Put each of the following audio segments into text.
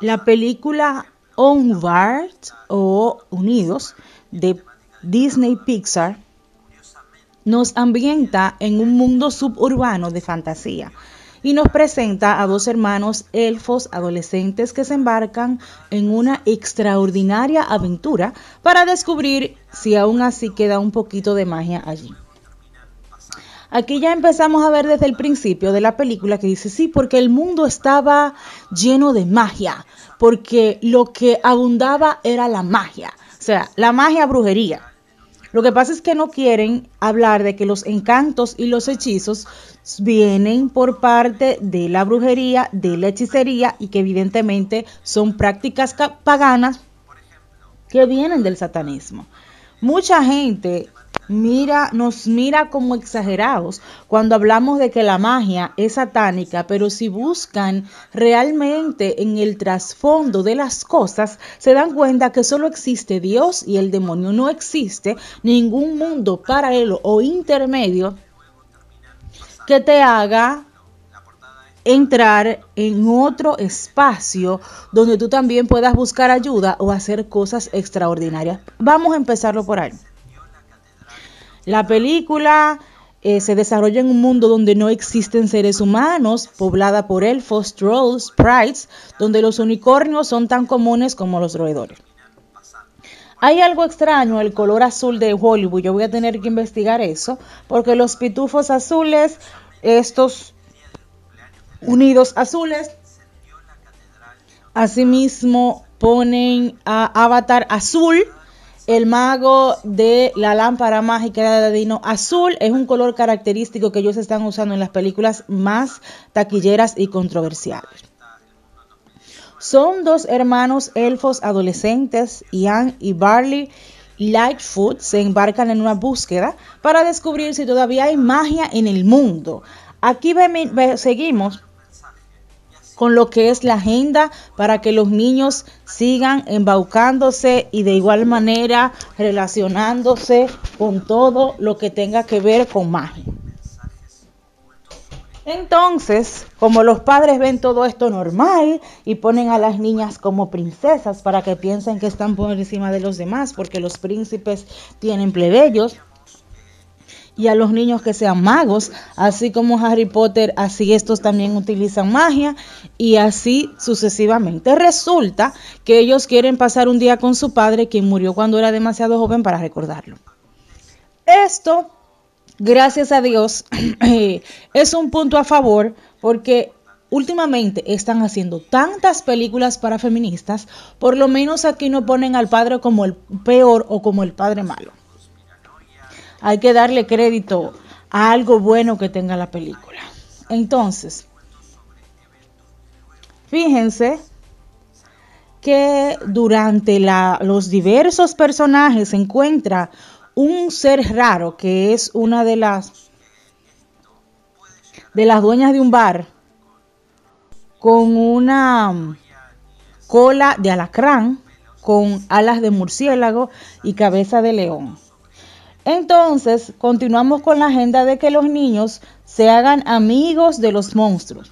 La película Onward o Unidos de Disney Pixar nos ambienta en un mundo suburbano de fantasía y nos presenta a dos hermanos elfos adolescentes que se embarcan en una extraordinaria aventura para descubrir si aún así queda un poquito de magia allí. Aquí ya empezamos a ver desde el principio de la película que dice, sí, porque el mundo estaba lleno de magia, porque lo que abundaba era la magia, o sea, la magia brujería. Lo que pasa es que no quieren hablar de que los encantos y los hechizos vienen por parte de la brujería, de la hechicería y que evidentemente son prácticas paganas que vienen del satanismo. Mucha gente mira, nos mira como exagerados cuando hablamos de que la magia es satánica, pero si buscan realmente en el trasfondo de las cosas, se dan cuenta que solo existe Dios y el demonio, no existe ningún mundo paralelo o intermedio que te haga entrar en otro espacio donde tú también puedas buscar ayuda o hacer cosas extraordinarias. Vamos a empezarlo por ahí. La película eh, se desarrolla en un mundo donde no existen seres humanos, poblada por elfos, trolls, sprites, donde los unicornios son tan comunes como los roedores. Hay algo extraño, el color azul de Hollywood, yo voy a tener que investigar eso, porque los pitufos azules, estos unidos azules, asimismo ponen a Avatar azul el mago de la lámpara mágica de dino azul es un color característico que ellos están usando en las películas más taquilleras y controversiales. Son dos hermanos elfos adolescentes, Ian y Barley. Lightfoot se embarcan en una búsqueda para descubrir si todavía hay magia en el mundo. Aquí seguimos con lo que es la agenda para que los niños sigan embaucándose y de igual manera relacionándose con todo lo que tenga que ver con magia. Entonces, como los padres ven todo esto normal y ponen a las niñas como princesas para que piensen que están por encima de los demás, porque los príncipes tienen plebeyos, y a los niños que sean magos, así como Harry Potter, así estos también utilizan magia y así sucesivamente. Resulta que ellos quieren pasar un día con su padre, quien murió cuando era demasiado joven para recordarlo. Esto, gracias a Dios, es un punto a favor porque últimamente están haciendo tantas películas para feministas, por lo menos aquí no ponen al padre como el peor o como el padre malo hay que darle crédito a algo bueno que tenga la película. Entonces, fíjense que durante los diversos personajes se encuentra un ser raro que es una de las de las dueñas de un bar con una um, cola de alacrán, con alas de murciélago y cabeza de león. Entonces, continuamos con la agenda de que los niños se hagan amigos de los monstruos.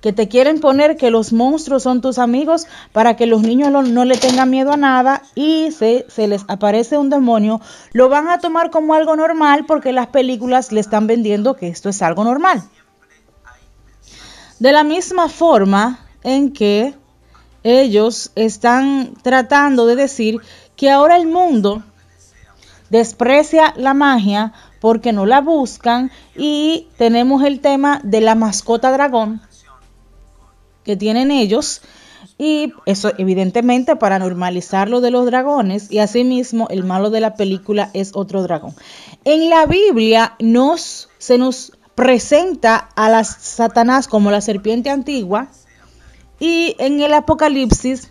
Que te quieren poner que los monstruos son tus amigos para que los niños no, le tengan miedo a nada y si se les aparece un demonio, lo van a tomar como algo normal porque las películas le están vendiendo que esto es algo normal. De la misma forma en que ellos están tratando de decir que ahora el mundo desprecia la magia porque no la buscan y tenemos el tema de la mascota dragón que tienen ellos y eso evidentemente para normalizar lo de los dragones y asimismo el malo de la película es otro dragón. En la Biblia nos se nos presenta a las Satanás como la serpiente antigua y en el Apocalipsis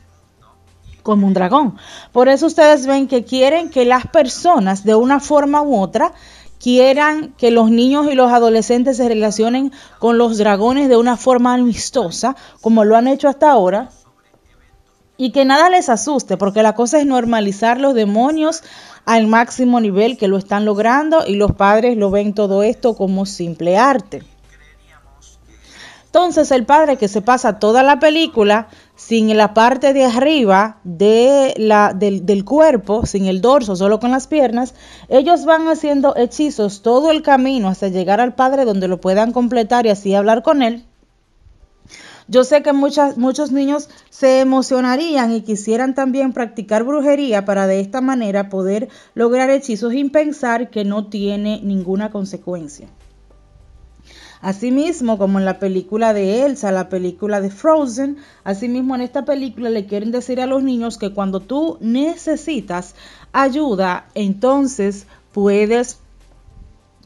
como un dragón. Por eso ustedes ven que quieren que las personas de una forma u otra quieran que los niños y los adolescentes se relacionen con los dragones de una forma amistosa, como lo han hecho hasta ahora, y que nada les asuste, porque la cosa es normalizar los demonios al máximo nivel que lo están logrando y los padres lo ven todo esto como simple arte. Entonces el padre que se pasa toda la película sin la parte de arriba de la, del, del, cuerpo, sin el dorso, solo con las piernas, ellos van haciendo hechizos todo el camino hasta llegar al Padre donde lo puedan completar y así hablar con Él. Yo sé que muchos niños se emocionarían y quisieran también practicar brujería para de esta manera poder lograr hechizos sin pensar que no tiene ninguna consecuencia. Asimismo, como en la película de Elsa, la película de Frozen, asimismo en esta película le quieren decir a los niños que cuando tú necesitas ayuda, entonces puedes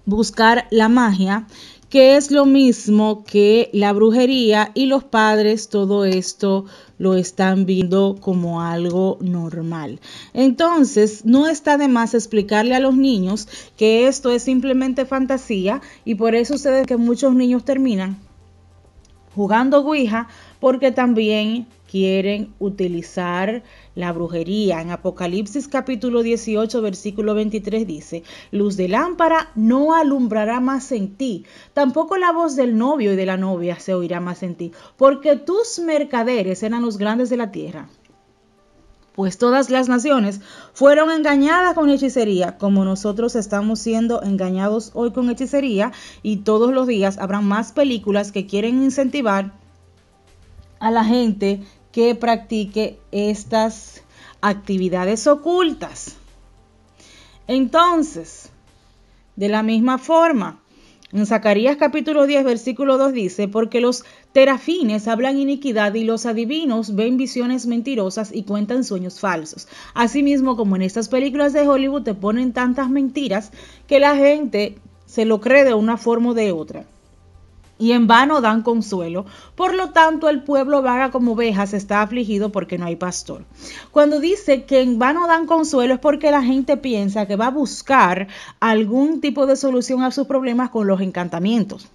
buscar la magia que es lo mismo que la brujería y los padres todo esto lo están viendo como algo normal. Entonces, no está de más explicarle a los niños que esto es simplemente fantasía y por eso sucede que muchos niños terminan jugando Ouija porque también quieren utilizar la brujería. En Apocalipsis capítulo 18, versículo 23 dice, luz de lámpara no alumbrará más en ti, tampoco la voz del novio y de la novia se oirá más en ti, porque tus mercaderes eran los grandes de la tierra. Pues todas las naciones fueron engañadas con hechicería, como nosotros estamos siendo engañados hoy con hechicería, y todos los días habrá más películas que quieren incentivar a la gente que practique estas actividades ocultas. Entonces, de la misma forma, en Zacarías capítulo 10, versículo 2 dice, porque los terafines hablan iniquidad y los adivinos ven visiones mentirosas y cuentan sueños falsos. Asimismo, como en estas películas de Hollywood te ponen tantas mentiras que la gente se lo cree de una forma o de otra y en vano dan consuelo. Por lo tanto, el pueblo vaga como ovejas, está afligido porque no hay pastor. Cuando dice que en vano dan consuelo es porque la gente piensa que va a buscar algún tipo de solución a sus problemas con los encantamientos.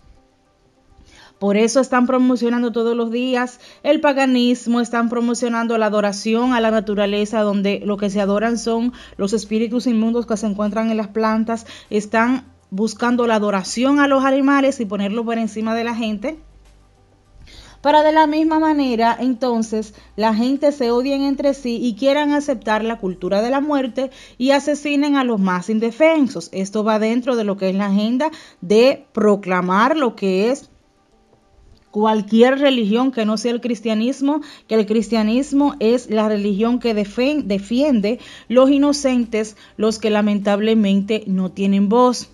Por eso están promocionando todos los días el paganismo, están promocionando la adoración a la naturaleza, donde lo que se adoran son los espíritus inmundos que se encuentran en las plantas, están buscando la adoración a los animales y ponerlo por encima de la gente. Para de la misma manera, entonces, la gente se odien entre sí y quieran aceptar la cultura de la muerte y asesinen a los más indefensos. Esto va dentro de lo que es la agenda de proclamar lo que es cualquier religión que no sea el cristianismo, que el cristianismo es la religión que defiende los inocentes, los que lamentablemente no tienen voz.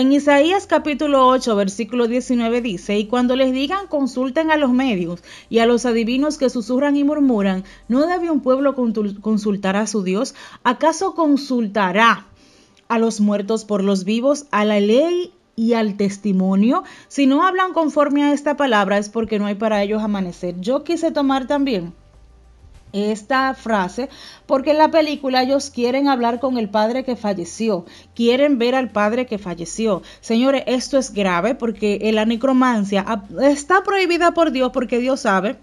En Isaías capítulo 8, versículo 19 dice, y cuando les digan consulten a los medios y a los adivinos que susurran y murmuran, ¿no debe un pueblo consultar a su Dios? ¿Acaso consultará a los muertos por los vivos, a la ley y al testimonio. Si no hablan conforme a esta palabra es porque no hay para ellos amanecer. Yo quise tomar también esta frase porque en la película ellos quieren hablar con el padre que falleció, quieren ver al padre que falleció. Señores, esto es grave porque la necromancia está prohibida por Dios porque Dios sabe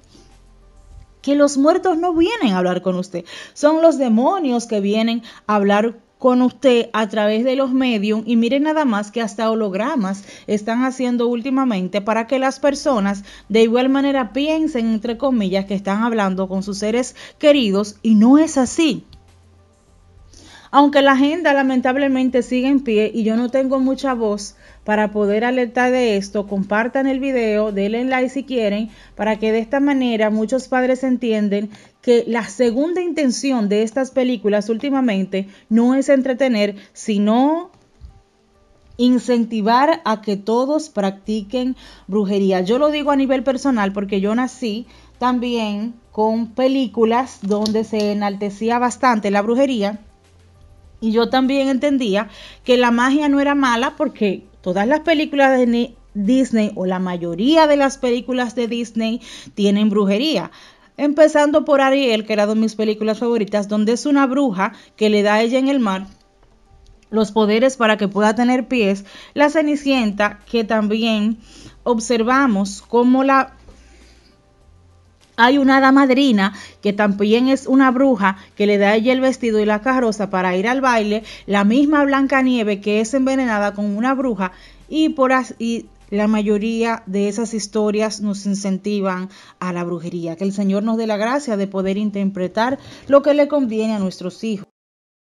que los muertos no vienen a hablar con usted, son los demonios que vienen a hablar con usted a través de los medios y miren nada más que hasta hologramas están haciendo últimamente para que las personas de igual manera piensen entre comillas que están hablando con sus seres queridos y no es así. Aunque la agenda lamentablemente sigue en pie y yo no tengo mucha voz para poder alertar de esto, compartan el video, denle like si quieren, para que de esta manera muchos padres entiendan que la segunda intención de estas películas últimamente no es entretener, sino incentivar a que todos practiquen brujería. Yo lo digo a nivel personal porque yo nací también con películas donde se enaltecía bastante la brujería y yo también entendía que la magia no era mala porque todas las películas de Disney o la mayoría de las películas de Disney tienen brujería. Empezando por Ariel, que era de mis películas favoritas, donde es una bruja que le da a ella en el mar los poderes para que pueda tener pies. La Cenicienta, que también observamos como la... Hay una hada madrina que también es una bruja que le da a ella el vestido y la carroza para ir al baile. La misma Blanca Nieve que es envenenada con una bruja y por así la mayoría de esas historias nos incentivan a la brujería. Que el Señor nos dé la gracia de poder interpretar lo que le conviene a nuestros hijos.